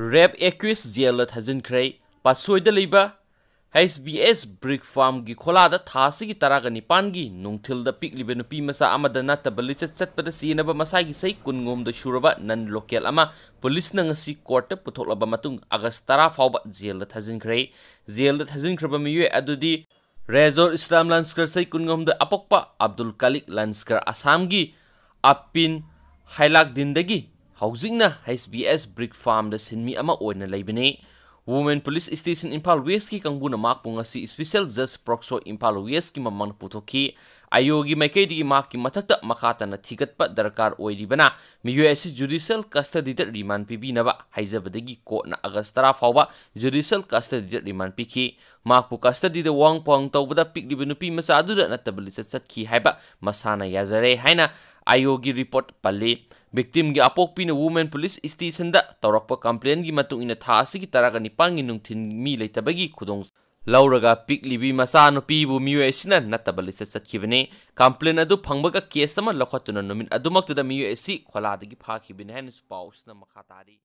rape एक्स jail थाजनख्रे पासब एस बी एस ब्रिक फार्म की खोलाद थासी की तरह निपानी नौथिल पीब नुपी मसाद नाब लिचत चतप चेनब मसा की सही कुनगोम सूरब नन लोकल पुलिस कोर्ट पुथ्लब अगस्त तरह फाव जेल थाजनख्रे जेल थाजनख्रब मई रेजोर इस्लाम लंस्कर सही कुनगोम अपोप अब्दुल कलीक लंस्कर असम की अपीन हाइलाक दिन ꯍꯧꯖꯤꯛꯅ ꯍꯩꯁ ꯕꯤ ꯑꯦꯁ ꯕ꯭ꯔꯤꯛ ꯐꯥꯔꯝꯗ ꯁꯤꯟꯃꯤ ꯑꯃ ꯑꯣꯏꯅ ꯂꯩꯕꯅꯤ ꯋꯨꯃꯦꯟ ꯄꯨꯂꯤꯁ ꯏꯁꯇꯦꯁꯟ ꯏꯝꯐꯥꯜ ꯋꯦꯁꯀꯤ ꯀꯥꯡꯕꯨꯅ ꯃꯍꯥꯛꯄꯨ ꯉꯁꯤ ꯏꯁꯄꯤꯁꯦꯜ ꯖꯁ ꯄ꯭ꯔꯣꯛꯁꯣ ꯏꯝꯐꯥꯜ ꯋꯦꯁꯀꯤ ꯃꯃꯥꯡꯗ ꯄꯨꯊꯣꯛꯈꯤ ꯑꯥꯏꯌꯣꯒꯤ ꯃꯥꯏꯀꯩꯗꯒꯤ ꯃꯍꯥꯛꯀꯤ ꯃꯊꯛꯇ ꯃꯈꯥ ꯇꯥꯅ ꯊꯤꯒꯠꯄ ꯗꯔꯀꯥꯔ ꯑꯣꯏꯔꯤꯕꯅ ꯃꯤꯑꯣꯏ ꯑꯁꯤ ꯖꯨꯗꯤꯁꯤꯌꯦꯜ ꯀꯁꯇꯗꯤꯗ ꯔꯤꯃꯥꯟ ꯄꯤꯕꯤꯅꯕ ꯍꯥꯏꯖꯕꯗꯒꯤ ꯀꯣꯔꯠꯅ ꯑꯒꯁ ꯇꯔꯥ ꯐꯥꯎꯕ ꯖꯨꯗꯤꯁꯤꯌꯦꯜ ꯀꯁꯇꯗꯤꯗ ꯔꯤꯃꯥꯟ ꯄꯤꯈꯤ ꯃꯍꯥꯛꯄꯨ ꯀꯁꯇꯗꯤꯗ ꯋꯥꯡ ꯄꯋꯥꯡ ꯇꯧꯕꯗ ꯄꯤꯛꯂꯤꯕ ꯅꯨꯄꯤ ꯃꯆꯥ ꯑꯗꯨꯗ ꯅꯠꯇꯕ ꯂꯤꯆꯠ ꯆꯠꯈꯤ ꯍꯥꯏꯕ ꯃꯁꯥꯅ ꯌꯥꯖꯔꯦ ꯍꯥꯏꯅ आयोगी रिपोर्ट पल्ली विक्टिम की अपोपीन वुमेन पुलिस स्टेशन तौरप कंप्लेन की मतु इन था तरग निपान मी लेतबगी खुदों लौरगा पिक्ली मचा नुपीबु मियोयसीन नतब लिसे चखिबने कंप्लेन अदु फंगबग केस अमा लखतुन नुमिन अदुमक्तुदा मियोयसी खोलादगी फाखिबिन हैन पाउसना मखा तारी